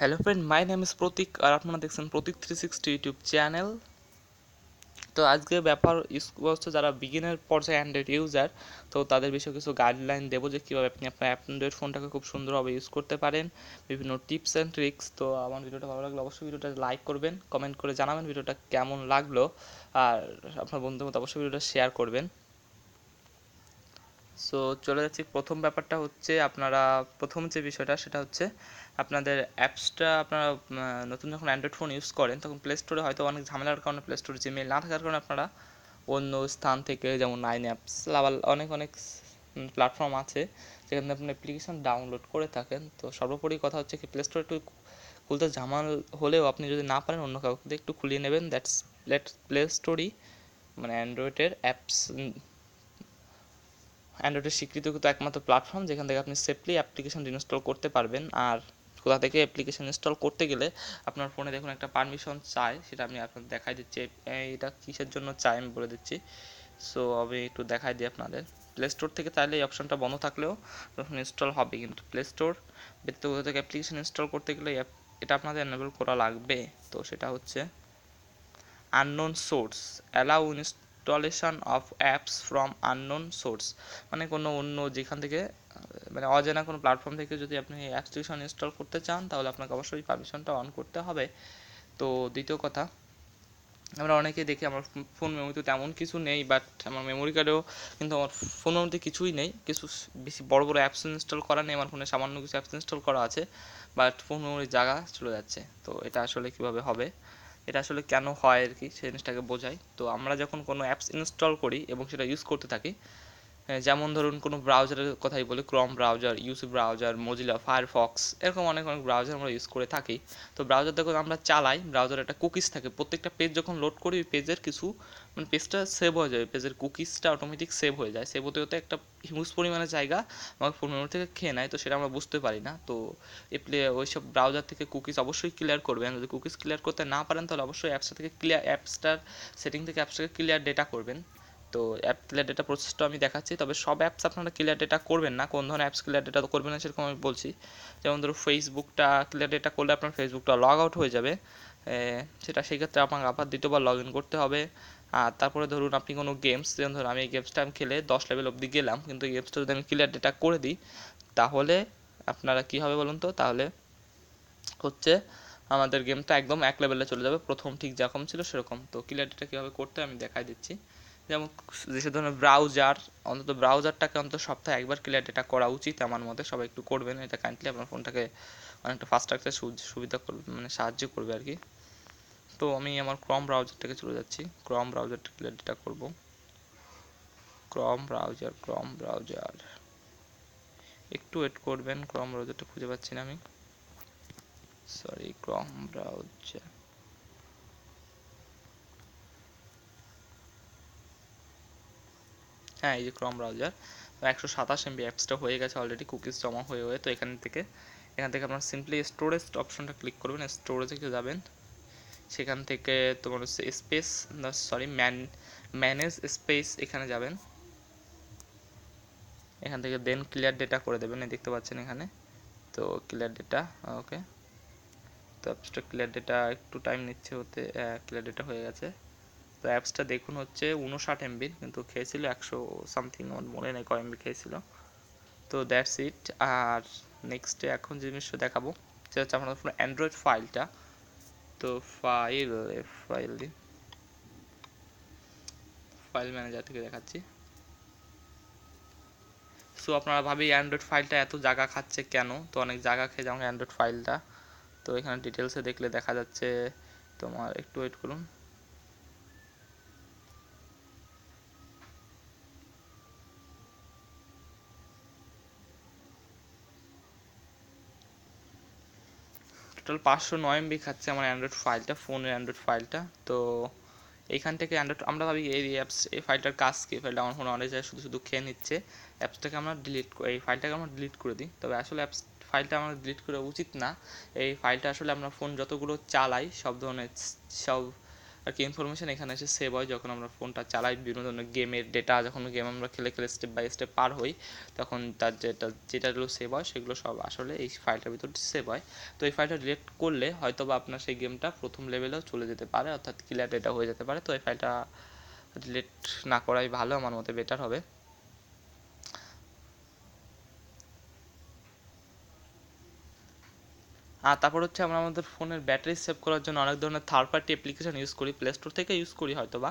hello friend my name is Pratik আর আপনারা দেখছেন Pratik three sixty YouTube channel তো আজকে ব্যাপার হচ্ছে যারা বিগিনার পর্যায়ে অ্যান্ড্রয়েড ইউজার তো তাদের বিষয়ে কিছু গাইডলাইন দেবো যে কীভাবে আপনি আপনার অ্যান্ড্রয়েড ফোনটাকে খুব সুন্দরভাবে ইউজ করতে পারেন বিভিন্ন টিপস অ্যান্ড ট্রিক্স তো আমার ভিডিওটা ভালো লাগলো অবশ্যই ভিডিওটা লাইক করবেন কমেন্ট করে জানাবেন ভিডিওটা কেমন লাগলো আর আপনার বন্ধু মতো অবশ্যই ভিডিওটা শেয়ার করবেন সো চলে যাচ্ছি প্রথম ব্যাপারটা হচ্ছে আপনারা প্রথম যে বিষয়টা সেটা হচ্ছে আপনাদের অ্যাপসটা আপনারা নতুন যখন অ্যান্ড্রয়েড ফোন ইউজ করেন তখন প্লে স্টোরে হয়তো অনেক ঝামেলার কারণে প্লে স্টোরে জিমেল না থাকার কারণে আপনারা অন্য স্থান থেকে যেমন নাইন অ্যাপস আবার অনেক অনেক প্ল্যাটফর্ম আছে যেখানে আপনি অ্যাপ্লিকেশান ডাউনলোড করে থাকেন তো সর্বোপরি কথা হচ্ছে কি প্লে স্টোর একটু খুলতে ঝামাল হলেও আপনি যদি না পারেন অন্য কাউকে একটু খুলিয়ে নেবেন দ্যাটস লেট প্লে স্টোরি মানে অ্যান্ড্রয়েডের অ্যাপস অ্যান্ড্রয়েডের স্বীকৃতকৃত একমাত্র প্ল্যাটফর্ম যেখান থেকে আপনি সেফলি অ্যাপ্লিকেশন ইনস্টল করতে পারবেন আর কোথা থেকে অ্যাপ্লিকেশন ইনস্টল করতে গেলে আপনার ফোনে দেখুন একটা পারমিশন চায় সেটা আমি আপনার দেখাই দিচ্ছি এটা কিসের জন্য চাই আমি বলে দিচ্ছি সো আমি একটু দেখাই দিই আপনাদের প্লে স্টোর থেকে তাহলে এই অপশনটা বন্ধ থাকলেও তখন ইনস্টল হবে কিন্তু প্লে স্টোর ব্যক্তি কোথা থেকে অ্যাপ্লিকেশন ইনস্টল করতে গেলে এটা আপনাদের এনেবল করা লাগবে তো সেটা হচ্ছে আননোন সোর্স অ্যালাউ ইনস্ট installation of apps from unknown source মানে কোনো অন্য যেখান থেকে মানে অজানা কোনো প্ল্যাটফর্ম থেকে যদি আপনি অ্যাপ্লিকেশন ইনস্টল করতে চান তাহলে আপনাকে অবশ্যই পারমিশনটা অন করতে হবে তো দ্বিতীয় কথা আমরা অনেকে দেখি আমার ফোন মেমোরিতে তেমন কিছু নেই বাট আমার মেমোরি কার্ডেও কিন্তু আমার ফোন মেমোরিতে কিছুই নেই কিছু বেশি বড় বড় অ্যাপস ইনস্টল করা নেই আমার ফোনে সামান্য কিছু অ্যাপস ইনস্টল করা আছে বাট ফোন মেমোরির জায়গা চলে যাচ্ছে তো এটা আসলে কীভাবে হবে এটা আসলে কেন হয় আর কি সেই জিনিসটাকে বোঝায় তো আমরা যখন কোনো অ্যাপস ইনস্টল করি এবং সেটা ইউজ করতে থাকি হ্যাঁ, যেমন ধরুন কোনো ব্রাউজারের কথাই বলি chrome browser UC browser Mozilla Firefox এরকম অনেক অনেক ব্রাউজার আমরা ইউজ করে থাকি তো ব্রাউজার দেখুন আমরা চালাই ব্রাউজার একটা কুকিজ থাকে প্রত্যেকটা পেজ যখন লোড করি ওই পেজের কিছু মানে পেজটা সেভ হয়ে যায় পেজের কুকিজটা অটোমেটিক সেভ হয়ে যায় সেভ হতে হতে একটা হিউজ পরিমাণে জায়গা আমার ফোন মেমোরি থেকে খেয়ে নেয় তো সেটা আমরা বুঝতে পারি না তো এপ্লে প্লে ওইসব ব্রাউজার থেকে কুকিজ অবশ্যই ক্লিয়ার করবেন যদি কুকিজ ক্লিয়ার করতে না পারেন তাহলে অবশ্যই অ্যাপসটা থেকে ক্লিয়ার অ্যাপসটার সেটিং থেকে অ্যাপসটাকে ক্লিয়ার ডেটা করবেন তো অ্যাপ ক্লিয়ার ডেটা প্রসেসটা আমি দেখাচ্ছি তবে সব অ্যাপস আপনারা ক্লিয়ার ডেটা করবেন না কোন ধরনের অ্যাপস ক্লিয়ার ডেটা করবেন না সেরকম আমি বলছি যেমন ধরো ফেসবুকটা ক্লিয়ার ডেটা করলে আপনার ফেসবুকটা লগ আউট হয়ে যাবে সেটা সেক্ষেত্রে আপনাকে আবার দ্বিতীয়বার লগ ইন করতে হবে আর তারপরে ধরুন আপনি কোনো গেমস যেমন ধরুন আমি এই গেমসটা আমি খেলে দশ লেভেল অবধি গেলাম কিন্তু এই গেমসটা যদি আমি ক্লিয়ার ডেটা করে দিই তাহলে আপনারা কী হবে বলুন তো তাহলে হচ্ছে আমাদের গেমটা একদম এক লেভেলে চলে যাবে প্রথম ঠিক যেরকম ছিল সেরকম তো ক্লিয়ার ডেটা কীভাবে করতে আমি দেখাই দিচ্ছি যেমন যেসব ধরনের ব্রাউজার অন্তত ব্রাউজারটাকে অন্তত সপ্তাহে একবার ক্লিয়ার ডেটা করা উচিত আমার মতে সবাই একটু করবেন এটা কাইন্ডলি আপনার ফোনটাকে অনেকটা ফাস্ট রাখতে সুবিধা করবে মানে সাহায্য করবে আর কি তো আমি আমার ক্রম ব্রাউজারটাকে চলে যাচ্ছি ক্রম ব্রাউজারটা ক্লিয়ার ডেটা করব ক্রম ব্রাউজার ক্রম ব্রাউজার একটু ওয়েট করবেন ক্রম ব্রাউজারটা খুঁজে পাচ্ছি না আমি সরি ক্রম ব্রাউজার হ্যাঁ এই যে ক্রম ব্রাউজার তো একশো সাতাশ এমবি অ্যাপসটা হয়ে গেছে অলরেডি কুকিজ জমা হয়ে হয়ে তো এখান থেকে এখান থেকে আপনার সিম্পলি স্টোরেজ অপশনটা ক্লিক করবেন স্টোরেজে যাবেন সেখান থেকে তোমার হচ্ছে space sorry man manage space এখানে যাবেন এখান থেকে দেন ক্লিয়ার ডেটা করে দেবেন এই দেখতে পাচ্ছেন এখানে তো ক্লিয়ার ডেটা ওকে তো অ্যাপসটা ক্লিয়ার ডেটা একটু টাইম নিচ্ছে হতে ক্লিয়ার ডেটা হয়ে গেছে তো অ্যাপসটা দেখুন হচ্ছে উনষাট এমবির কিন্তু খেয়েছিল একশো সামথিং আমার মনে নেই কয় এমবি খেয়েছিল তো দ্যাটস ইট আর নেক্সটে এখন জিনিসটা দেখাবো সেটা হচ্ছে আপনার ফোন অ্যান্ড্রয়েড ফাইলটা তো ফাইল ফাইল দিন ফাইল ম্যানেজার থেকে দেখাচ্ছি সো আপনারা ভাবি অ্যান্ড্রয়েড ফাইলটা এত জায়গা খাচ্ছে কেন তো অনেক জায়গা খেয়ে যেমন অ্যান্ড্রয়েড ফাইলটা তো এখানে ডিটেলসে দেখলে দেখা যাচ্ছে তোমার একটু ওয়েট করুন টোটাল পাঁচশো নয় এমবি খাচ্ছে আমার অ্যান্ড্রয়েড ফাইলটা ফোনের অ্যান্ড্রয়েড ফাইলটা তো এইখান থেকে অ্যান্ড্রয়েড আমরা ভাবি এই অ্যাপস এই ফাইলটার কাজ কি ফাইলটা আমার ফোনে অনেক জায়গায় শুধু শুধু খেয়ে নিচ্ছে অ্যাপসটাকে আমরা ডিলিট এই ফাইলটাকে আমরা ডিলিট করে দিই তবে আসলে অ্যাপস ফাইলটা আমরা ডিলিট করা উচিত না এই ফাইলটা আসলে আমরা ফোন যতগুলো চালাই সব ধরনের সব আর কি ইনফরমেশান এখানে এসে সেভ হয় যখন আমরা ফোনটা চালাই বিভিন্ন ধরনের গেমের ডেটা যখন গেম আমরা খেলে খেলে স্টেপ বাই স্টেপ পার হই তখন তার যেটা যেটাগুলো সেভ হয় সেগুলো সব আসলে এই ফাইলটার ভিতর সেভ হয় তো এই ফাইলটা ডিলেট করলে হয়তো বা আপনার সেই গেমটা প্রথম লেভেলেও চলে যেতে পারে অর্থাৎ ক্লিয়ার ডেটা হয়ে যেতে পারে তো এই ফাইলটা ডিলেট না করাই ভালো আমার মতে বেটার হবে আর তারপর হচ্ছে আমরা আমাদের ফোনের ব্যাটারি সেভ করার জন্য অনেক ধরনের থার্ড পার্টি অ্যাপ্লিকেশান ইউজ করি প্লে স্টোর থেকে ইউজ করি হয়তো বা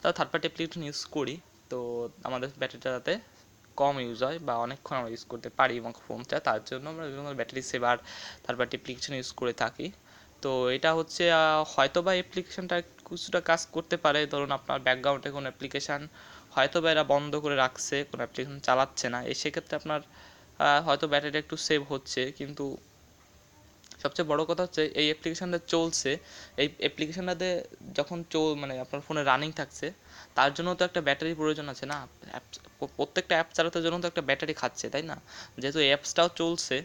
তাও থার্ড পার্টি অ্যাপ্লিকেশান ইউজ করি তো আমাদের ব্যাটারিটা যাতে কম ইউজ হয় বা অনেকক্ষণ আমরা ইউজ করতে পারি এবং ফোনটা তার জন্য আমরা বিভিন্ন battery saver third party application use করে থাকি তো এটা হচ্ছে হয়তো বা অ্যাপ্লিকেশনটা কিছুটা কাজ করতে পারে ধরুন আপনার ব্যাকগ্রাউন্ডে কোনো অ্যাপ্লিকেশান হয়তো বা এরা বন্ধ করে রাখছে কোনো অ্যাপ্লিকেশন চালাচ্ছে না এই সেক্ষেত্রে আপনার হয়তো ব্যাটারিটা একটু সেভ হচ্ছে কিন্তু সবচেয়ে বড় কথা হচ্ছে এই অ্যাপ্লিকেশানটা চলছে এই অ্যাপ্লিকেশানটাতে যখন চল মানে আপনার ফোনে রানিং থাকছে তার জন্য তো একটা ব্যাটারি প্রয়োজন আছে না প্রত্যেকটা অ্যাপ চালাতে জন্য তো একটা ব্যাটারি খাচ্ছে তাই না যেহেতু অ্যাপসটাও চলছে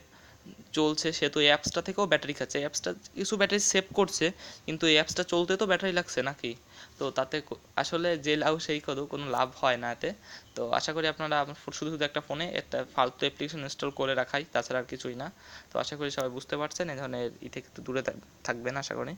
চলছে সে এই অ্যাপসটা থেকেও ব্যাটারি খাচ্ছে অ্যাপসটা কিছু ব্যাটারি সেভ করছে কিন্তু এই অ্যাপসটা চলতে তো ব্যাটারি লাগছে নাকি তো তাতে আসলে যে লাভ সেই কত কোনো লাভ হয় না এতে তো আশা করি আপনারা শুধু শুধু একটা ফোনে একটা ফালতু অ্যাপ্লিকেশন ইনস্টল করে রাখাই তাছাড়া আর কিছুই না তো আশা করি সবাই বুঝতে পারছেন এই ধরনের ই থেকে একটু দূরে থাকবেন আশা করি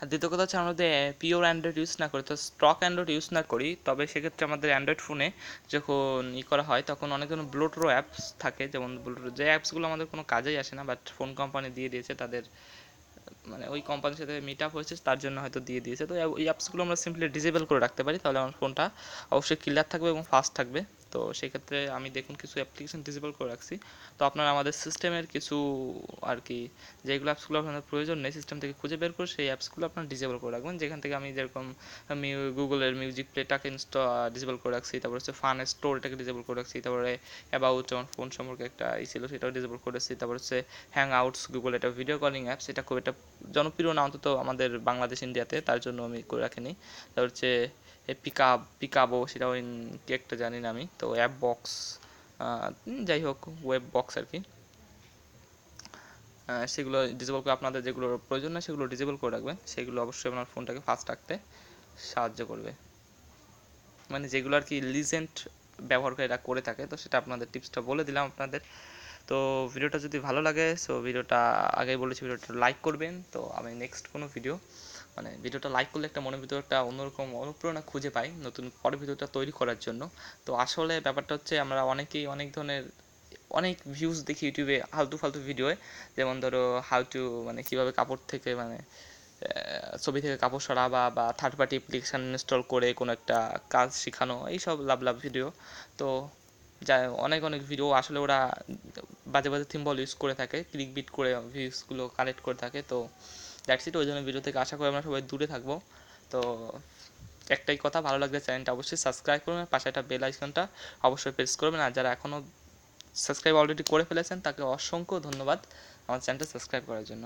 আর দ্বিতীয় কথা হচ্ছে আমরা যদি পিওর অ্যান্ড্রয়েড ইউজ না করি তো স্টক অ্যান্ড্রয়েড ইউজ না করি তবে সেক্ষেত্রে আমাদের অ্যান্ড্রয়েড ফোনে যখন ই করা হয় তখন অনেক ধরনের ব্লুটুথ অ্যাপস থাকে যেমন ব্লুটুথ যে অ্যাপসগুলো আমাদের কোনো কাজেই আসে না বাট ফোন কোম্পানি দিয়ে দিয়েছে তাদের মানে ওই কোম্পানির সাথে মিট আপ হয়েছে তার জন্য হয়তো দিয়ে দিয়েছে তো এই অ্যাপসগুলো আমরা সিম্পলি ডিসেবল করে রাখতে পারি তাহলে আমার ফোনটা অবশ্যই ক্লিয়ার থাকবে এবং ফাস্ট থাকবে তো সেক্ষেত্রে আমি দেখুন কিছু অ্যাপ্লিকেশন ডিসেবল করে রাখছি তো আপনারা আমাদের সিস্টেমের কিছু আর কি যেগুলো অ্যাপসগুলো আপনাদের প্রয়োজন নেই সিস্টেম থেকে খুঁজে বের করে সেই অ্যাপসগুলো আপনারা ডিসেবল করে রাখবেন যেখান থেকে আমি যেরকম আমি গুগলের মিউজিক প্লেটাকে ইনস্টল ডিসেবল করে রাখছি তারপর হচ্ছে ফান স্টোর এটাকে ডিসেবল করে রাখছি তারপরে অ্যাবাউট যেমন ফোন সম্পর্কে একটা ই ছিল সেটাও ডিসেবল করেছি তারপর হচ্ছে হ্যাং আউটস গুগল এটা ভিডিও কলিং অ্যাপস এটা খুব একটা জনপ্রিয় না অন্তত আমাদের বাংলাদেশ ইন্ডিয়াতে তার জন্য আমি করে রাখিনি তারপর হচ্ছে পিকআপ পিকআপও সেটাও কি একটা জানি না আমি তো অ্যাপ বক্স যাই হোক ওয়েব বক্স আর কি সেগুলো ডিসেবল করে আপনাদের যেগুলো প্রয়োজন না সেগুলো ডিসেবল করে রাখবেন সেগুলো অবশ্যই আপনার ফোনটাকে ফাস্ট রাখতে সাহায্য করবে মানে যেগুলো আর কি লিজেন্ট ব্যবহারকারীরা করে থাকে তো সেটা আপনাদের টিপসটা বলে দিলাম আপনাদের তো ভিডিওটা যদি ভালো লাগে সো ভিডিওটা আগেই বলেছি ভিডিওটা লাইক করবেন তো আমি নেক্সট কোনো ভিডিও মানে ভিডিওটা লাইক করলে একটা মনের ভিতরে একটা অন্যরকম অনুপ্রেরণা খুঁজে পাই নতুন পরের ভিডিওটা তৈরি করার জন্য তো আসলে ব্যাপারটা হচ্ছে আমরা অনেকেই অনেক ধরনের অনেক ভিউজ দেখি ইউটিউবে হালতু ফালতু ভিডিওয়ে যেমন ধরো হাউ টু মানে কীভাবে কাপড় থেকে মানে ছবি থেকে কাপড় সরা বা বা থার্ড পার্টি অ্যাপ্লিকেশান ইনস্টল করে কোনো একটা কাজ শেখানো এইসব লাভ লাভ ভিডিও তো যা অনেক অনেক ভিডিও আসলে ওরা বাজে বাজে থিম্বল ইউজ করে থাকে ক্লিক বিট করে ভিউজগুলো কালেক্ট করে থাকে তো দ্যাটস ইট ওই জন্য ভিডিও থেকে আশা করি আমরা সবাই দূরে থাকবো তো একটাই কথা ভালো লাগলে চ্যানেলটা অবশ্যই সাবস্ক্রাইব করবেন পাশে একটা বেল আইকনটা অবশ্যই প্রেস করবেন আর যারা এখনও সাবস্ক্রাইব অলরেডি করে ফেলেছেন তাকে অসংখ্য ধন্যবাদ আমার চ্যানেলটা সাবস্ক্রাইব করার জন্য